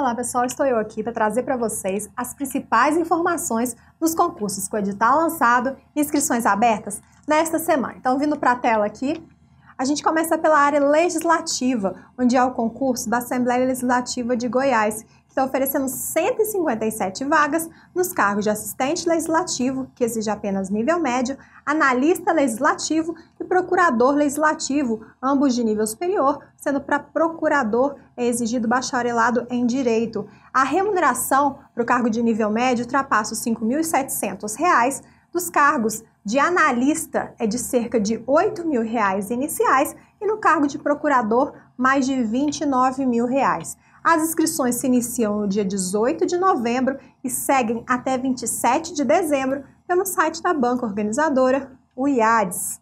Olá pessoal, estou eu aqui para trazer para vocês as principais informações dos concursos com edital lançado e inscrições abertas nesta semana. Então, vindo para a tela aqui, a gente começa pela área legislativa, onde há o concurso da Assembleia Legislativa de Goiás, que está oferecendo 157 vagas nos cargos de assistente legislativo, que exige apenas nível médio, analista legislativo e procurador legislativo, ambos de nível superior, sendo para procurador é exigido bacharelado em direito. A remuneração para o cargo de nível médio ultrapassa os R$ 5.700 dos cargos de analista é de cerca de 8 mil reais iniciais e no cargo de procurador mais de 29 mil reais. As inscrições se iniciam no dia 18 de novembro e seguem até 27 de dezembro pelo site da banca organizadora, o IADES.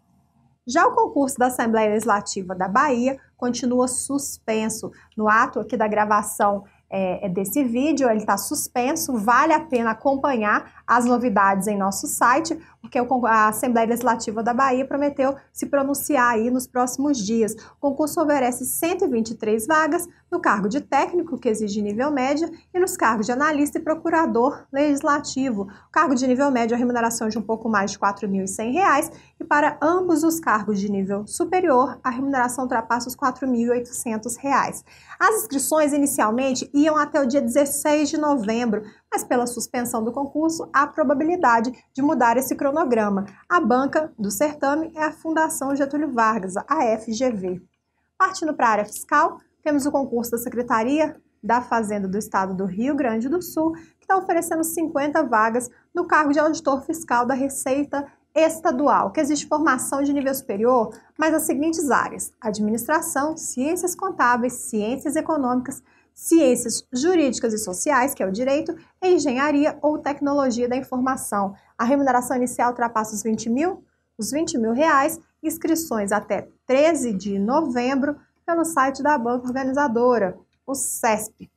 Já o concurso da Assembleia Legislativa da Bahia continua suspenso. No ato aqui da gravação é, é, desse vídeo, ele está suspenso, vale a pena acompanhar as novidades em nosso site, porque a Assembleia Legislativa da Bahia prometeu se pronunciar aí nos próximos dias. O concurso oferece 123 vagas, no cargo de técnico, que exige nível médio, e nos cargos de analista e procurador legislativo. O cargo de nível médio, é a remuneração de um pouco mais de R$ 4.100, e para ambos os cargos de nível superior, a remuneração ultrapassa os R$ reais As inscrições inicialmente iam até o dia 16 de novembro, mas pela suspensão do concurso, há probabilidade de mudar esse cronograma. A banca do certame é a Fundação Getúlio Vargas, a FGV. Partindo para a área fiscal, temos o concurso da Secretaria da Fazenda do Estado do Rio Grande do Sul, que está oferecendo 50 vagas no cargo de auditor fiscal da Receita Estadual, que existe formação de nível superior, mas as seguintes áreas: administração, ciências contábeis, ciências econômicas, ciências jurídicas e sociais, que é o direito, engenharia ou tecnologia da informação. A remuneração inicial ultrapassa os 20 mil, os 20 mil reais, inscrições até 13 de novembro pelo site da banca organizadora, o CESP.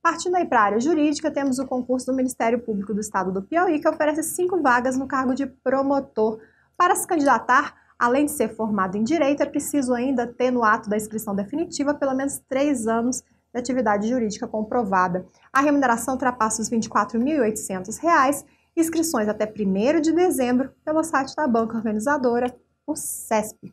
Partindo aí para a área jurídica, temos o concurso do Ministério Público do Estado do Piauí, que oferece cinco vagas no cargo de promotor. Para se candidatar, além de ser formado em direito, é preciso ainda ter no ato da inscrição definitiva pelo menos três anos de atividade jurídica comprovada. A remuneração ultrapassa os R$ 24.800. Inscrições até 1 de dezembro pelo site da banca organizadora, o CESP.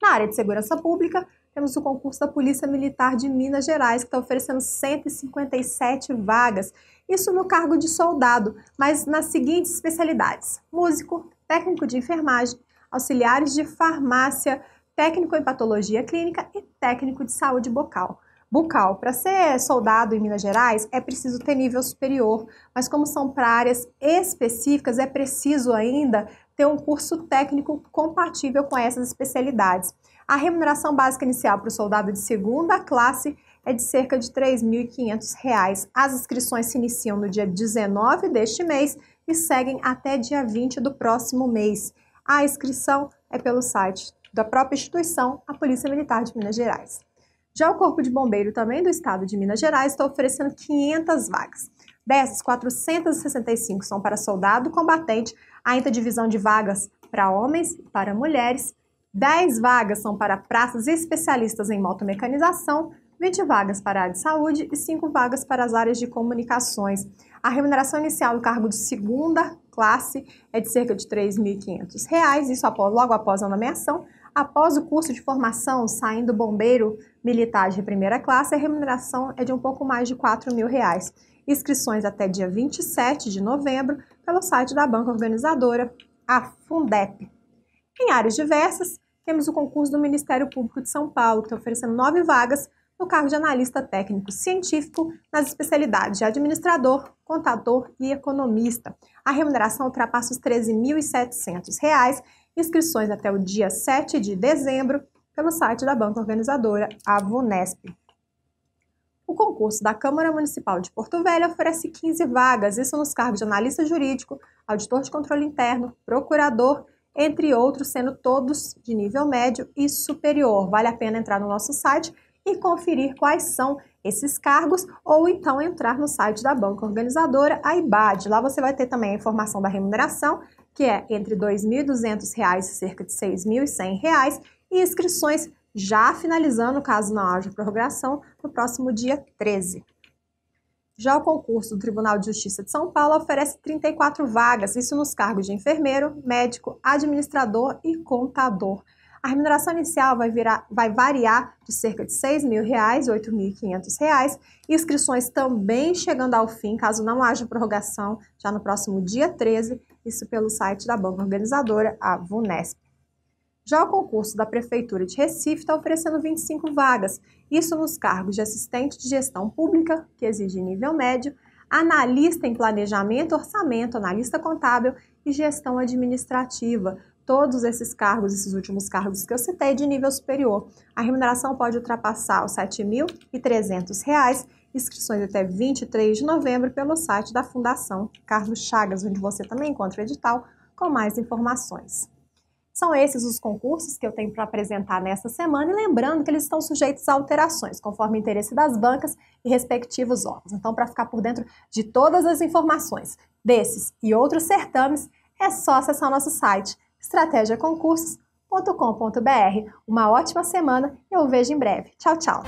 Na área de segurança pública, temos o concurso da Polícia Militar de Minas Gerais, que está oferecendo 157 vagas, isso no cargo de soldado, mas nas seguintes especialidades: músico, técnico de enfermagem, auxiliares de farmácia, técnico em patologia clínica e técnico de saúde bucal bucal. Para ser soldado em Minas Gerais, é preciso ter nível superior, mas como são para áreas específicas, é preciso ainda ter um curso técnico compatível com essas especialidades. A remuneração básica inicial para o soldado de segunda classe é de cerca de R$ 3.500. As inscrições se iniciam no dia 19 deste mês e seguem até dia 20 do próximo mês. A inscrição é pelo site da própria instituição, a Polícia Militar de Minas Gerais. Já o Corpo de Bombeiro, também do Estado de Minas Gerais, está oferecendo 500 vagas. Dessas, 465 são para soldado combatente, ainda divisão de vagas para homens e para mulheres. 10 vagas são para praças especialistas em motomecanização, 20 vagas para a área de saúde e 5 vagas para as áreas de comunicações. A remuneração inicial do cargo de segunda classe é de cerca de R$ 3.500, isso após, logo após a nomeação, Após o curso de formação, saindo bombeiro militar de primeira classe, a remuneração é de um pouco mais de 4 mil reais. Inscrições até dia 27 de novembro pelo site da banca organizadora, a Fundep. Em áreas diversas, temos o concurso do Ministério Público de São Paulo, que está oferecendo nove vagas no cargo de analista técnico científico nas especialidades de administrador, contador e economista. A remuneração ultrapassa os R$ 13.700 Inscrições até o dia 7 de dezembro pelo site da banca organizadora, a VUNESP. O concurso da Câmara Municipal de Porto Velho oferece 15 vagas, isso nos cargos de analista jurídico, auditor de controle interno, procurador, entre outros, sendo todos de nível médio e superior. Vale a pena entrar no nosso site e conferir quais são esses cargos ou então entrar no site da banca organizadora, a IBAD. Lá você vai ter também a informação da remuneração, que é entre R$ 2.200 e cerca de R$ 6.100, e inscrições já finalizando, caso não haja prorrogação, no próximo dia 13. Já o concurso do Tribunal de Justiça de São Paulo oferece 34 vagas, isso nos cargos de enfermeiro, médico, administrador e contador. A remuneração inicial vai, virar, vai variar de cerca de R$ 6.000 a R$ 8.500. Inscrições também chegando ao fim, caso não haja prorrogação, já no próximo dia 13 isso pelo site da banca organizadora, a VUNESP. Já o concurso da Prefeitura de Recife está oferecendo 25 vagas, isso nos cargos de assistente de gestão pública, que exige nível médio, analista em planejamento, orçamento, analista contábil e gestão administrativa. Todos esses cargos, esses últimos cargos que eu citei, de nível superior. A remuneração pode ultrapassar os R$ 7.300 inscrições até 23 de novembro pelo site da Fundação Carlos Chagas, onde você também encontra o edital com mais informações. São esses os concursos que eu tenho para apresentar nesta semana e lembrando que eles estão sujeitos a alterações, conforme o interesse das bancas e respectivos órgãos. Então, para ficar por dentro de todas as informações desses e outros certames, é só acessar o nosso site estratégiaconcursos.com.br. Uma ótima semana e eu vejo em breve. Tchau, tchau!